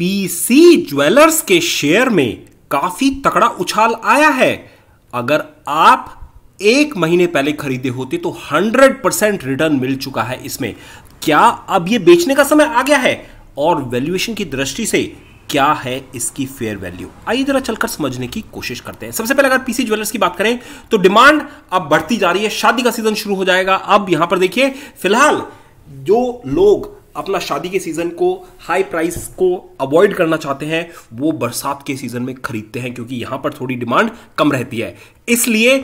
PC jewellers के share में काफी तकड़ा उछाल आया है अगर आप एक महीने पहले खरीदे होते तो 100 परसेंट रिटर्न मिल चुका है इसमें क्या अब यह बेचने का समय आ गया है और वैल्यूएशन की दृष्टि से क्या है इसकी फेयर वैल्यू आइए जरा चलकर समझने की कोशिश करते हैं सबसे पहले अगर पीसी ज्वेलर्स की बात करें तो डिमांड अब बढ़ती जा रही है शादी का सीजन शुरू हो जाएगा अब यहां पर देखिए फिलहाल जो लोग अपना शादी के सीज़न को हाई प्राइस को अवॉइड करना चाहते हैं वो बरसात के सीज़न में खरीदते हैं क्योंकि यहां पर थोड़ी डिमांड कम रहती है इसलिए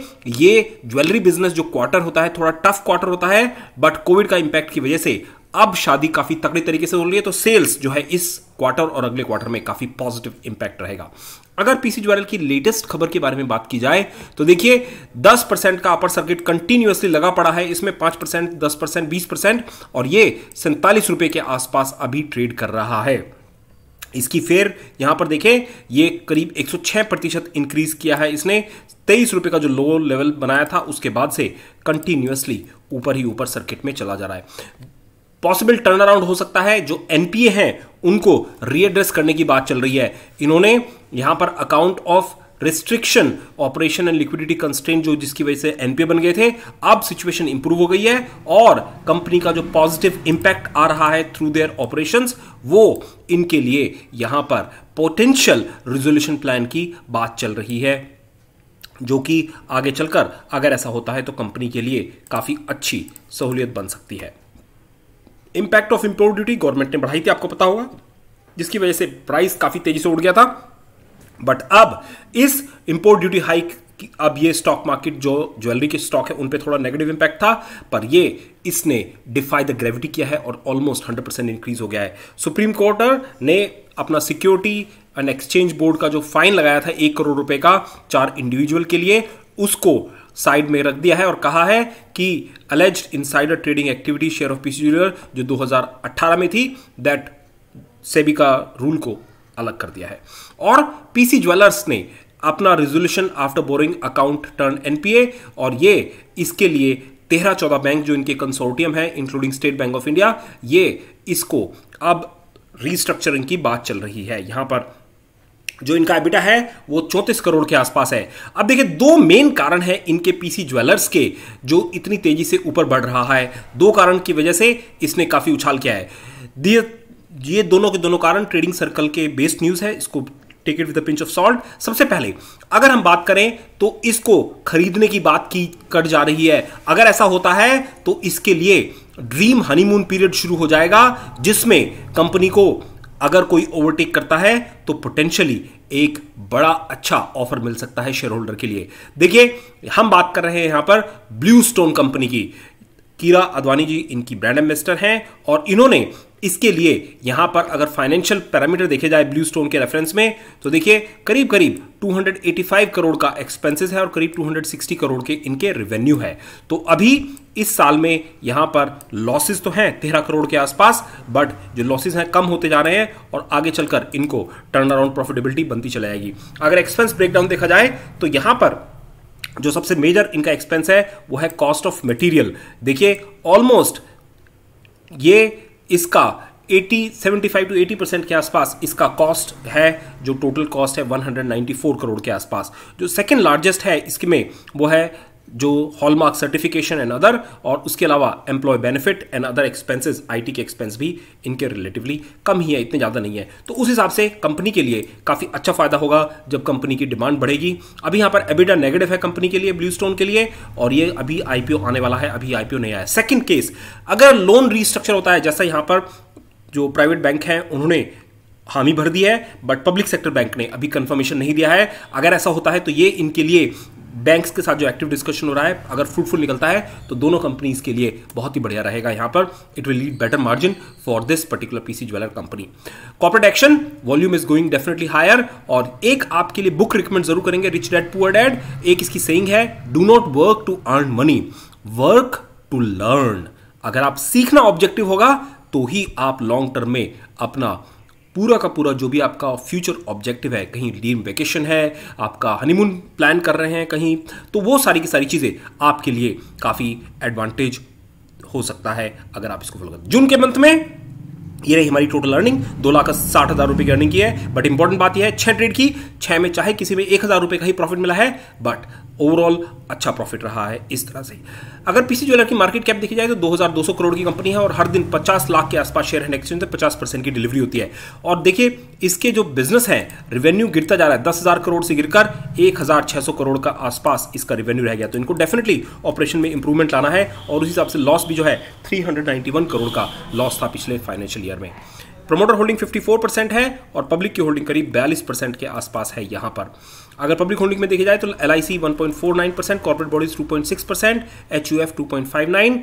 ये ज्वेलरी बिजनेस जो क्वार्टर होता है थोड़ा टफ क्वार्टर होता है बट कोविड का इंपैक्ट की वजह से अब शादी काफी तकड़ी तरीके से हो रही है तो सेल्स जो है इस क्वार्टर और अगले क्वार्टर में काफी पॉजिटिव इंपैक्ट रहेगा अगर पीसी ज्वेलर की लेटेस्ट खबर के बारे में बात की जाए तो देखिए 10 परसेंट का अपर सर्किट कंटिन्यूअसली लगा पड़ा है इसमें 5 परसेंट दस परसेंट बीस परसेंट और ये सैंतालीस रुपए के आसपास अभी ट्रेड कर रहा है इसकी फेर यहां पर देखें ये करीब 106 प्रतिशत इंक्रीज किया है इसने तेईस रुपए का जो लोअर लेवल बनाया था उसके बाद से कंटिन्यूअसली ऊपर ही ऊपर सर्किट में चला जा रहा है पॉसिबल टर्न अराउंड हो सकता है जो एनपीए हैं उनको रीएड्रेस करने की बात चल रही है इन्होंने यहां पर account of restriction operation and liquidity constant जो जिसकी वजह से एनपीए बन गए थे अब सिचुएशन इंप्रूव हो गई है और कंपनी का जो पॉजिटिव इंपैक्ट आ रहा है थ्रू देयर ऑपरेशन वो इनके लिए यहां पर पोटेंशियल रिजोल्यूशन प्लान की बात चल रही है जो कि आगे चलकर अगर ऐसा होता है तो कंपनी के लिए काफ़ी अच्छी सहूलियत बन सकती है impact of import duty government ने बढ़ाई थी आपको पता होगा जिसकी वजह से प्राइस काफ़ी तेजी से उड़ गया था बट अब इस इंपोर्ट ड्यूटी हाइक कि अब ये स्टॉक मार्केट जो ज्वेलरी के स्टॉक है उन पे थोड़ा नेगेटिव इंपैक्ट था पर ये इसने डिफाई द ग्रेविटी किया है और ऑलमोस्ट 100 परसेंट इंक्रीज हो गया है सुप्रीम कोर्ट ने अपना सिक्योरिटी एंड एक्सचेंज बोर्ड का जो फाइन लगाया था एक करोड़ रुपए का चार इंडिविजुअल के लिए उसको साइड में रख दिया है और कहा है कि alleged insider trading activity share of PC Jeweller जो 2018 में थी दैट सेबी का रूल को अलग कर दिया है और पीसी ज्वेलर्स ने अपना resolution after boring account turn NPA और ये इसके लिए तेरह चौदह बैंक जो इनके कंसोर्टियम है including State Bank of India ये इसको अब रीस्ट्रक्चरिंग की बात चल रही है यहां पर जो इनका एबिटा है वो चौंतीस करोड़ के आसपास है अब देखिए दो मेन कारण है इनके पीसी ज्वेलर्स के जो इतनी तेजी से ऊपर बढ़ रहा है दो कारण की वजह से इसने काफ़ी उछाल किया है ये दोनों के दोनों कारण ट्रेडिंग सर्कल के बेस्ट न्यूज़ है इसको take it with pinch of salt सबसे पहले अगर हम बात करें तो इसको खरीदने की बात की कट जा रही है अगर ऐसा होता है तो इसके लिए ड्रीम हनीमून पीरियड शुरू हो जाएगा जिसमें कंपनी को अगर कोई ओवरटेक करता है तो पोटेंशियली एक बड़ा अच्छा ऑफर मिल सकता है शेयर होल्डर के लिए देखिए हम बात कर रहे हैं यहां पर ब्लू स्टोन कंपनी की कीरा अडवाणी जी इनकी ब्रांड एम्बेस्टर हैं और इन्होंने इसके लिए यहां पर अगर फाइनेंशियल पैरामीटर देखे जाए ब्लू स्टोन के रेफरेंस में तो देखिए करीब करीब 285 करोड़ का एक्सपेंसेस है और करीब 260 करोड़ के इनके रेवेन्यू है तो अभी इस साल में यहां पर लॉसेस तो हैं तेरह करोड़ के आसपास बट जो लॉसेस हैं कम होते जा रहे हैं और आगे चलकर इनको टर्न अराउंड प्रॉफिटेबिलिटी बनती चले जाएगी अगर एक्सपेंस ब्रेकडाउन देखा जाए तो यहां पर जो सबसे मेजर इनका एक्सपेंस है वो है कॉस्ट ऑफ मटेरियल देखिए ऑलमोस्ट ये इसका 80 75 टू 80 परसेंट के आसपास इसका कॉस्ट है जो टोटल कॉस्ट है 194 करोड़ के आसपास जो सेकंड लार्जेस्ट है इसके में वो है जो हॉलमार्क सर्टिफिकेशन एंड अदर और उसके अलावा employ benefit and other expenses IT के एक्सपेंस भी इनके रिलेटिवली कम ही है इतने ज़्यादा नहीं है तो उस हिसाब से कंपनी के लिए काफ़ी अच्छा फायदा होगा जब कंपनी की डिमांड बढ़ेगी अभी यहाँ पर एबिडा नेगेटिव है कंपनी के लिए ब्लू स्टोन के लिए और ये अभी आईपीओ आने वाला है अभी आईपीओ नहीं आया सेकेंड केस अगर लोन रीस्ट्रक्चर होता है जैसा यहाँ पर जो प्राइवेट बैंक हैं उन्होंने हामी भर दी है बट पब्लिक सेक्टर बैंक ने अभी कंफर्मेशन नहीं दिया है अगर ऐसा होता है तो ये इनके लिए बैंक्स के साथ जो एक्टिव डिस्कशन हो रहा है अगर फ्रूटफुल निकलता है तो दोनों कंपनीज के लिए बहुत ही बढ़िया रहेगा यहां पर it will lead better margin for this particular PC Jeweller company corporate action volume is going definitely higher और एक आपके लिए बुक रिकमेंड जरूर करेंगे रिच डैड पुअर डैड एक इसकी सेइंग है do not work to earn money work to learn अगर आप सीखना ऑब्जेक्टिव होगा तो ही आप लॉन्ग टर्म में अपना पूरा का पूरा जो भी आपका फ्यूचर ऑब्जेक्टिव है कहीं ड्रीम वेकेशन है आपका हनीमून प्लान कर रहे हैं कहीं तो वो सारी की सारी चीज़ें आपके लिए काफ़ी एडवांटेज हो सकता है अगर आप इसको फॉलो करें जून के मंथ में ये रही हमारी टोटल अर्निंग दो लाख साठ हज़ार रुपए की अर्निंग की है बट इंपॉर्टेंट बात यह है छह ट्रेड की छह में चाहे किसी में एक हज़ार रुपए का ही प्रॉफिट मिला है बट ओवरऑल अच्छा प्रॉफिट रहा है इस तरह से अगर पीसी ज्वेलर की मार्केट कैप देखी जाए तो 2200 करोड़ की कंपनी है और हर दिन 50 लाख के आसपास शेयर है एक्सचेंज से 50 परसेंट की डिलीवरी होती है और देखिए इसके जो बिजनेस है रेवेन्यू गिरता जा रहा है दस हजार करोड़ से गिरकर सौ करोड़ का आसपास इसका रेवेन्यू रह गया तो इनको डेफिनेटली ऑपरेशन में इंप्रूवमेंट लाना है और उस हिसाब से लॉस भी जो है थ्री करोड़ का लॉस था पिछले फाइनेंशियल ईयर में प्रमोटर होल्डिंग 54 परसेंट है और पब्लिक की होल्डिंग करीब बयालीस परसेंट के आसपास है यहाँ पर अगर पब्लिक होल्डिंग में देखी जाए तो L I C one point four nine percent corporate bodies two point six percent H U F two point five nine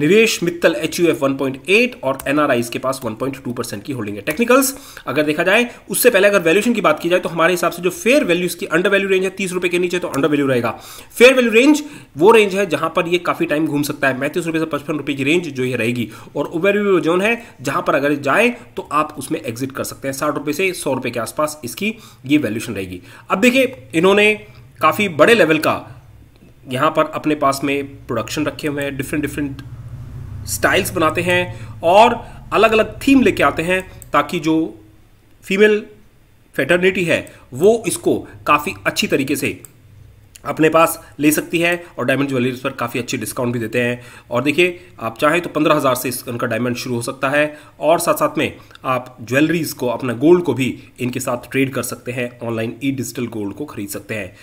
Niresh Mittal H U F one point eight और एनआरआई के पास वन पॉइंट टू परसेंट की holding है technicals अगर देखा जाए उससे पहले अगर वैल्यूशन की बात की जाए तो हमारे हिसाब से जो फेयर वैल्यू इसकी अंडर वैल्यू रेंज है तीस रुपए के नीचे तो अंडर वैल्यू रहेगा फेयर वैल्यू रेंज वो रेंज है जहां पर ये काफी टाइम घूम सकता है पैंतीस रुपए से पचपन रुपए की रेंज जो ये रहेगी और ओवर वैल्यू जोन है जहां पर अगर जाए तो आप उसमें एग्जिट कर सकते हैं साठ रुपए से सौ रुपए के आसपास इसकी ये वैल्यूशन रहेगी अब देखिए इन्होंने काफी बड़े लेवल का यहाँ पर अपने पास में प्रोडक्शन रखे हुए हैं डिफरेंट डिफरेंट स्टाइल्स बनाते हैं और अलग अलग थीम लेके आते हैं ताकि जो फीमेल फेटर्निटी है वो इसको काफ़ी अच्छी तरीके से अपने पास ले सकती है और डायमंड ज्वेलरीज पर काफ़ी अच्छे डिस्काउंट भी देते हैं और देखिए आप चाहें तो पंद्रह हज़ार से इनका उनका डायमंड शुरू हो सकता है और साथ साथ में आप ज्वेलरीज को अपना गोल्ड को भी इनके साथ ट्रेड कर सकते हैं ऑनलाइन ई डिजिटल गोल्ड को खरीद सकते हैं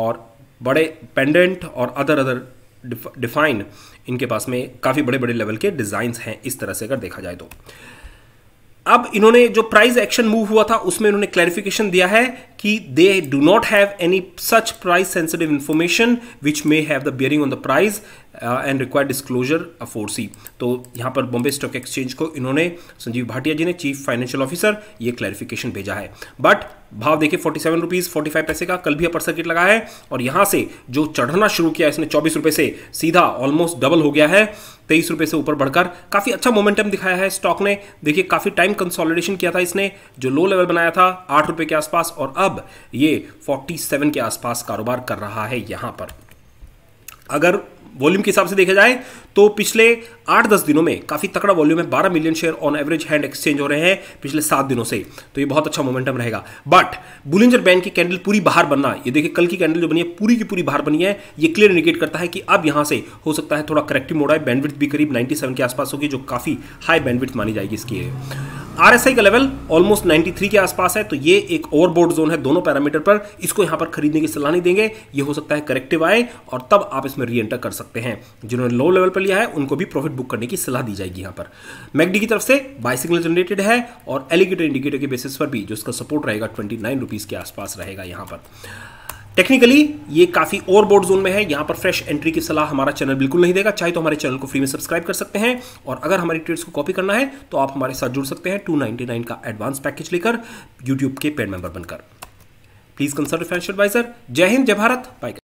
और बड़े पेंडेंट और अदर अदर डिफाइन इनके पास में काफ़ी बड़े बड़े लेवल के डिजाइन हैं इस तरह से अगर देखा जाए तो अब इन्होंने जो प्राइस एक्शन मूव हुआ था उसमें इन्होंने क्लैरिफिकेशन दिया है कि they do not have any such price sensitive information which may have the bearing on the price and required disclosure four C तो यहाँ पर बॉम्बे स्टॉक एक्सचेंज को इन्होंने संजीव भाटिया जी ने चीफ फाइनेंशियल ऑफिसर ये क्लैरिफिकेशन भेजा है बट भाव देखिए forty seven rupees forty five पैसे का कल भी अपर सर्किट लगा है और यहाँ से जो चढ़ना शुरू किया इसने चौबीस रुपये से सीधा ऑलमोस्ट डबल हो गया है तेईस रुपये से ऊपर बढ़कर काफ़ी अच्छा मोमेंटम दिखाया है स्टॉक ने देखिए काफ़ी टाइम कंसोलिडेशन किया था इसने जो लो लेवल बनाया था आठ रुपये के आसपास और अब ये फोर्टी सेवन के आसपास कारोबार कर रहा है यहाँ पर अगर वॉल्यूम के हिसाब से देखा जाए तो पिछले आठ दस दिनों में काफ़ी तकड़ा वॉल्यूम है बारह million share on average hand exchange हो रहे हैं पिछले सात दिनों से तो ये बहुत अच्छा मोमेंटम रहेगा बट बुलिंजर बैंड की कैंडल पूरी बाहर बनना ये देखिए कल की कैंडल जो बनी है पूरी की पूरी बाहर बनी है ये क्लियर इंडिकेट करता है कि अब यहां से हो सकता है थोड़ा करेक्टिव मोड है बैंडविथ भी करीब नाइनटी के आसपास होगी जो काफ़ी हाई बैंडविथ मानी जाएगी इसकी आरएसआई का लेवल ऑलमोस्ट 93 के आसपास है तो ये एक ओवरबोर्ड जोन है दोनों पैरामीटर पर इसको यहां पर खरीदने की सलाह नहीं देंगे ये हो सकता है करेक्टिव आए और तब आप इसमें री एंटर कर सकते हैं जिन्होंने लो लेवल पर लिया है उनको भी प्रॉफिट बुक करने की सलाह दी जाएगी यहां पर मैगडी की तरफ से बाई सिग्नल जनरेटेड है और एलिगेटर इंडिकेटर के बेसिस पर भी जो इसका सपोर्ट रहेगा ट्वेंटी के आसपास रहेगा यहां पर टेक्निकली ये काफ़ी ओवर बोर्ड जोन में है यहाँ पर फ्रेश एंट्री की सलाह हमारा चैनल बिल्कुल नहीं देगा चाहे तो हमारे चैनल को फ्री में सब्सक्राइब कर सकते हैं और अगर हमारे ट्रेड्स को कॉपी करना है तो आप हमारे साथ जुड़ सकते हैं 299 का एडवांस पैकेज लेकर यूट्यूब के पेड मेंबर बनकर प्लीज़ कंसल्ट फाइनेंशियल एडवाइजर जय हिंद जय भारत बाय